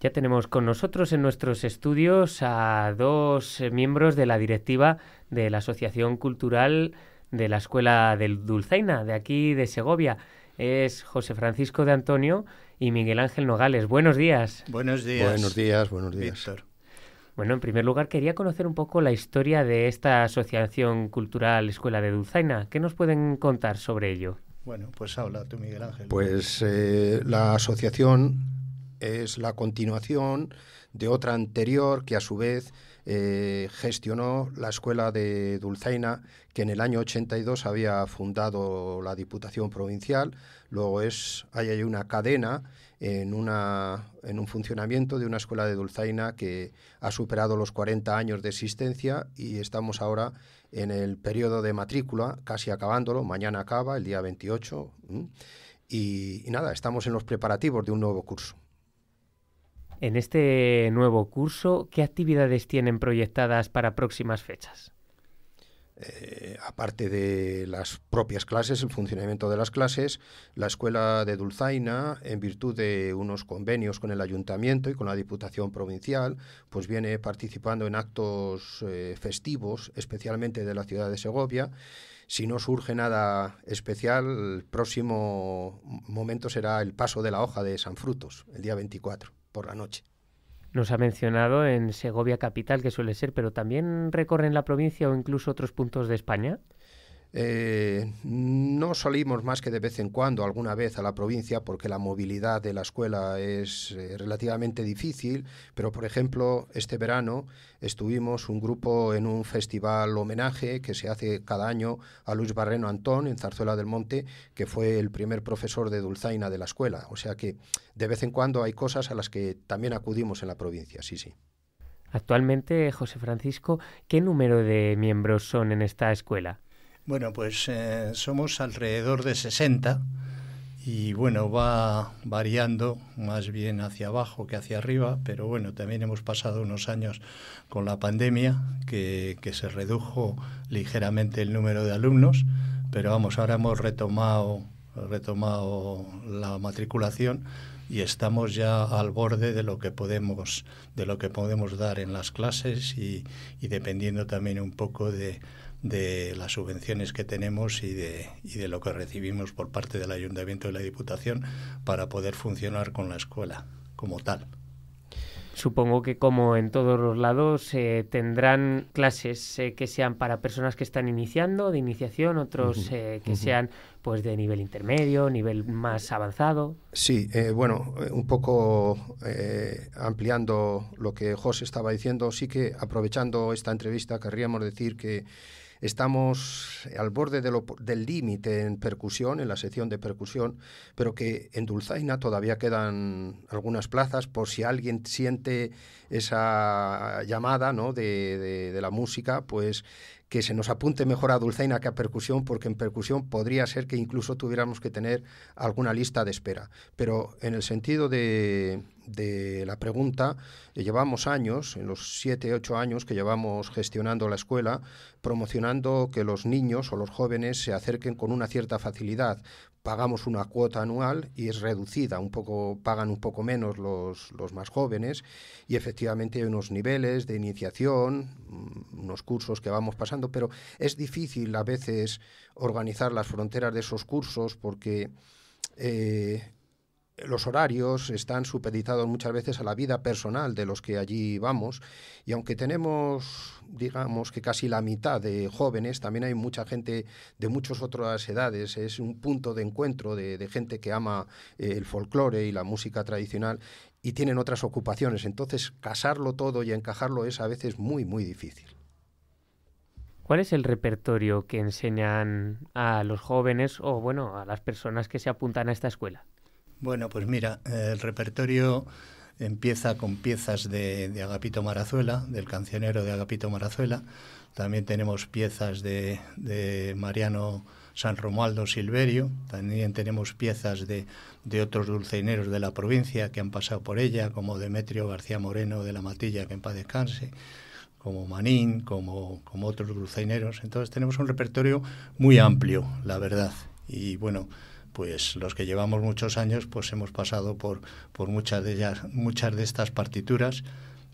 Ya tenemos con nosotros en nuestros estudios a dos eh, miembros de la directiva de la Asociación Cultural de la Escuela del Dulceina, de aquí de Segovia. Es José Francisco de Antonio y Miguel Ángel Nogales. Buenos días. Buenos días. Buenos días, buenos días. Bueno, en primer lugar quería conocer un poco la historia de esta Asociación Cultural Escuela de Dulzaina. ¿Qué nos pueden contar sobre ello? Bueno, pues habla tú, Miguel Ángel. Pues eh, la asociación es la continuación de otra anterior que a su vez eh, gestionó la escuela de Dulceina, que en el año 82 había fundado la Diputación Provincial. Luego es, ahí hay una cadena en, una, en un funcionamiento de una escuela de Dulzaina que ha superado los 40 años de existencia y estamos ahora en el periodo de matrícula, casi acabándolo, mañana acaba, el día 28. y nada, estamos en los preparativos de un nuevo curso. En este nuevo curso, ¿qué actividades tienen proyectadas para próximas fechas? Eh, aparte de las propias clases, el funcionamiento de las clases, la escuela de Dulzaina, en virtud de unos convenios con el ayuntamiento y con la Diputación Provincial, pues viene participando en actos eh, festivos, especialmente de la ciudad de Segovia. Si no surge nada especial, el próximo momento será el paso de la hoja de San Frutos, el día 24 por la noche. Nos ha mencionado en Segovia capital, que suele ser, pero también recorren la provincia o incluso otros puntos de España. Eh, no salimos más que de vez en cuando, alguna vez a la provincia, porque la movilidad de la escuela es eh, relativamente difícil, pero por ejemplo, este verano estuvimos un grupo en un festival homenaje que se hace cada año a Luis Barreno Antón en Zarzuela del Monte, que fue el primer profesor de Dulzaina de la escuela. O sea que de vez en cuando hay cosas a las que también acudimos en la provincia, sí, sí. Actualmente, José Francisco, ¿qué número de miembros son en esta escuela? Bueno, pues eh, somos alrededor de 60 y bueno, va variando más bien hacia abajo que hacia arriba, pero bueno, también hemos pasado unos años con la pandemia que, se redujo ligeramente el número de alumnos, pero vamos, ahora hemos retomado, retomado la matriculación y estamos ya al borde de lo que podemos, de lo que podemos dar en las clases y dependiendo también un poco de, de las subvenciones que tenemos y de, y de lo que recibimos por parte del Ayuntamiento y la Diputación para poder funcionar con la escuela como tal. Supongo que como en todos los lados eh, tendrán clases eh, que sean para personas que están iniciando, de iniciación, otros eh, que sean pues de nivel intermedio, nivel más avanzado. Sí, bueno, un poco ampliando lo que José estaba diciendo, sí que aprovechando esta entrevista querríamos decir que Estamos al borde del límite en percusión, en la sección de percusión, pero que en Dulzaina todavía quedan algunas plazas por si alguien siente esa llamada ¿no? de, de la música, pues que se nos apunte mejor a dulzaina que a percusión, porque en percusión podría ser que incluso tuviéramos que tener alguna lista de espera. Pero en el sentido de, de la pregunta, llevamos años, en los siete ocho años que llevamos gestionando la escuela, promocionando que los niños o los jóvenes se acerquen con una cierta facilidad. Pagamos una cuota anual y es reducida, un poco, pagan un poco menos los, los más jóvenes y efectivamente hay unos niveles de iniciación, mm, unos cursos que vamos pasando, pero es difícil a veces organizar las fronteras de esos cursos porque... Eh, los horarios están supeditados muchas veces a la vida personal de los que allí vamos y aunque tenemos, digamos que casi la mitad de jóvenes, también hay mucha gente de muchas otras edades, es un punto de encuentro de, gente que ama eh, el folclore y la música tradicional y tienen otras ocupaciones, entonces casarlo todo y encajarlo es a veces muy, muy difícil. ¿Cuál es el repertorio que enseñan a los jóvenes o bueno, a las personas que se apuntan a esta escuela? Bueno, pues mira, el repertorio empieza con piezas de, Agapito Marazuela, del cancionero de Agapito Marazuela. También tenemos piezas de, Mariano San Romualdo Silverio. También tenemos piezas de, otros dulceineros de la provincia que han pasado por ella, como Demetrio García Moreno de la Matilla, que en paz descanse como Manín, como, como otros dulceineros. Entonces tenemos un repertorio muy amplio, la verdad. Y bueno, pues los que llevamos muchos años, pues hemos pasado por, por muchas de ellas, muchas de estas partituras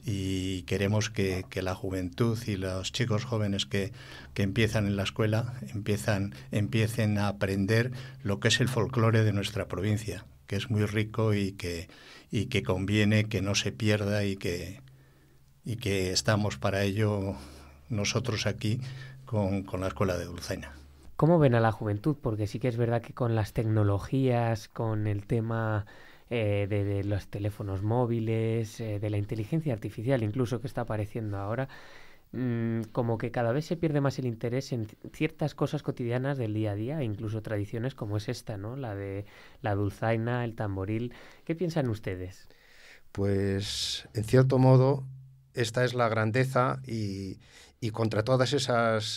y queremos que, la juventud y los chicos jóvenes que, empiezan en la escuela empiezan, empiecen a aprender lo que es el folclore de nuestra provincia, que es muy rico y que, y que conviene que no se pierda y que, y que estamos para ello nosotros aquí con, con la Escuela de Dulcena. ¿Cómo ven a la juventud? Porque sí que es verdad que con las tecnologías, con el tema eh, de, los teléfonos móviles, eh, de la inteligencia artificial incluso que está apareciendo ahora, mm, como que cada vez se pierde más el interés en ciertas cosas cotidianas del día a día, incluso tradiciones como es esta, ¿no? La de la dulzaina, el tamboril. ¿Qué piensan ustedes? Pues, en cierto modo, esta es la grandeza y, contra todos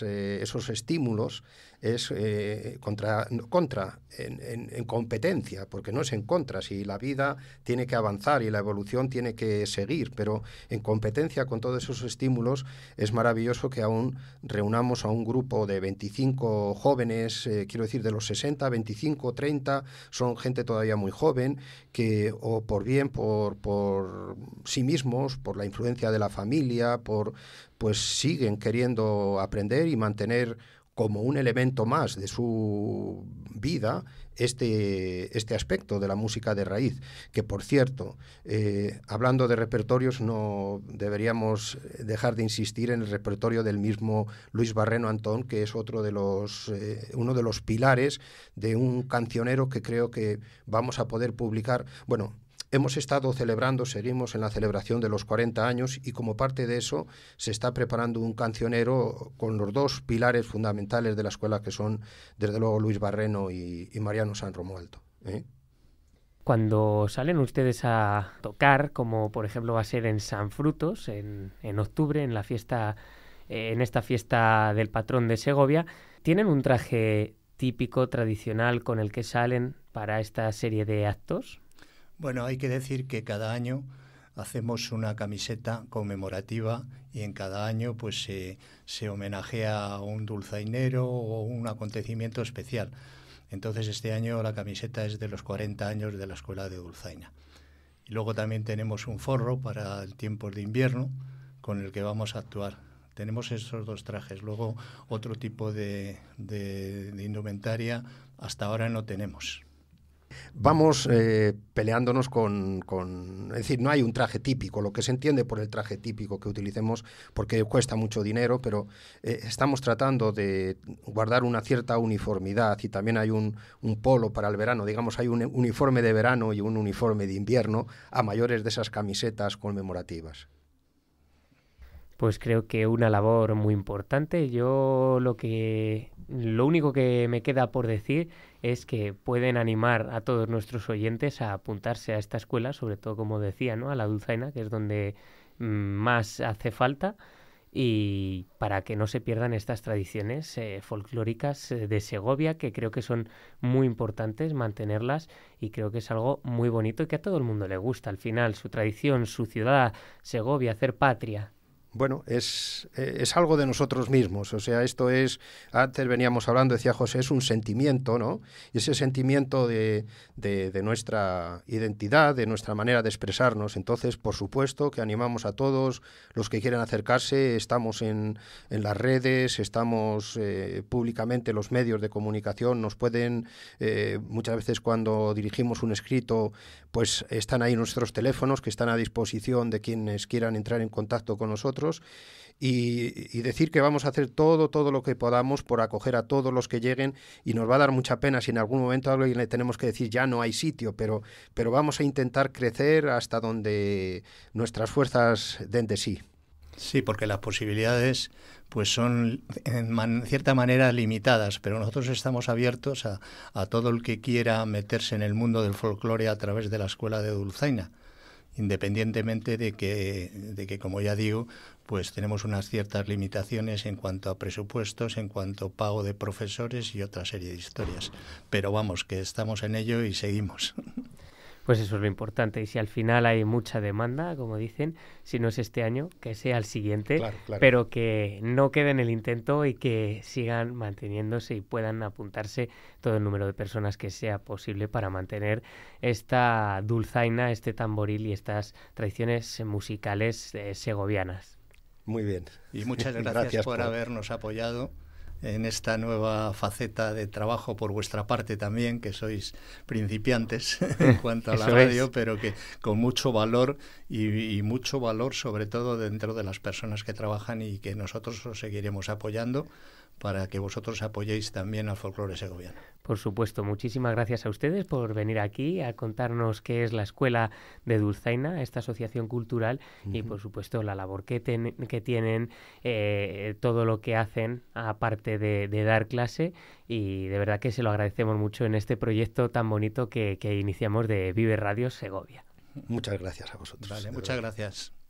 eh, esos estímulos es eh, contra, contra en, competencia, porque no es en contra, si la vida tiene que avanzar y la evolución tiene que seguir, pero en competencia con todos esos estímulos es maravilloso que aún reunamos a un grupo de 25 jóvenes, eh, quiero decir de los 60, 25, 30, son gente todavía muy joven, que o por bien, por, por sí mismos, por la influencia de la familia, por, pues siguen queriendo aprender y mantener como un elemento más de su vida este, este aspecto de la música de raíz, que por cierto, eh, hablando de repertorios, no deberíamos dejar de insistir en el repertorio del mismo Luis Barreno Antón, que es otro de los, eh, uno de los pilares de un cancionero que creo que vamos a poder publicar. Bueno, Hemos estado celebrando, seguimos en la celebración de los 40 años y como parte de eso se está preparando un cancionero con los dos pilares fundamentales de la escuela que son desde luego Luis Barreno y, Mariano San Romualdo. ¿eh? Cuando salen ustedes a tocar, como por ejemplo va a ser en San Frutos en, en octubre, en la fiesta, eh, en esta fiesta del patrón de Segovia, tienen un traje típico, tradicional, con el que salen para esta serie de actos. Bueno, hay que decir que cada año hacemos una camiseta conmemorativa y en cada año pues se, homenajea a un dulzainero o un acontecimiento especial. Entonces este año la camiseta es de los 40 años de la Escuela de Dulzaina. Y luego también tenemos un forro para el tiempo de invierno con el que vamos a actuar. Tenemos esos dos trajes. Luego otro tipo de indumentaria hasta ahora no tenemos vamos eh, peleándonos con, Es decir, no hay un traje típico, lo que se entiende por el traje típico que utilicemos, porque cuesta mucho dinero, pero eh, estamos tratando de guardar una cierta uniformidad y también hay un, un polo para el verano, digamos, hay un uniforme de verano y un uniforme de invierno a mayores de esas camisetas conmemorativas pues creo que una labor muy importante. Yo lo que lo único que me queda por decir es que pueden animar a todos nuestros oyentes a apuntarse a esta escuela, sobre todo, como decía, ¿no? a la Dulzaina, que es donde mm, más hace falta, y para que no se pierdan estas tradiciones eh, folclóricas eh, de Segovia, que creo que son muy importantes mantenerlas, y creo que es algo muy bonito y que a todo el mundo le gusta al final, su tradición, su ciudad, Segovia, hacer patria bueno, eh, es, algo de nosotros mismos. O sea, esto es, antes veníamos hablando, decía José, es un sentimiento, ¿no? Y ese sentimiento de, de, nuestra identidad, de nuestra manera de expresarnos. Entonces, por supuesto que animamos a todos los que quieran acercarse. Estamos en, las redes, estamos eh, públicamente públicamente, los medios de comunicación nos pueden, eh, muchas veces cuando dirigimos un escrito, pues están ahí nuestros teléfonos que están a disposición de quienes quieran entrar en contacto con nosotros y, decir que vamos a hacer todo, todo lo que podamos por acoger a todos los que lleguen y nos va a dar mucha pena si en algún momento alguien le tenemos que decir ya no hay sitio, pero, pero vamos a intentar crecer hasta donde nuestras fuerzas den de sí. Sí, porque las posibilidades pues son en cierta manera limitadas, pero nosotros estamos abiertos a, a, todo el que quiera meterse en el mundo del folclore a través de la Escuela de Dulzaina independientemente de que, de que, como ya digo, pues tenemos unas ciertas limitaciones en cuanto a presupuestos, en cuanto a pago de profesores y otra serie de historias. Pero vamos, que estamos en ello y seguimos. Pues eso es lo importante. Y si al final hay mucha demanda, como dicen, si no es este año, que sea el siguiente, pero que no quede en el intento y que sigan manteniéndose y puedan apuntarse todo el número de personas que sea posible para mantener esta dulzaina, este tamboril y estas tradiciones musicales eh, segovianas. Muy bien. Y muchas gracias, por habernos apoyado en esta nueva faceta de trabajo por vuestra parte también, que sois principiantes en eh, cuanto a la radio, pero que con mucho valor y, y, mucho valor sobre todo dentro de las personas que trabajan y que nosotros os seguiremos apoyando para que vosotros apoyéis también al folclore segoviano. Por supuesto, muchísimas gracias a ustedes por venir aquí a contarnos qué es la Escuela de Dulzaina, esta asociación cultural, y por supuesto la labor que, tienen, eh, todo lo que hacen aparte de, dar clase, y de verdad que se lo agradecemos mucho en este proyecto tan bonito que, iniciamos de Vive Radio Segovia. Muchas gracias a vosotros. muchas gracias.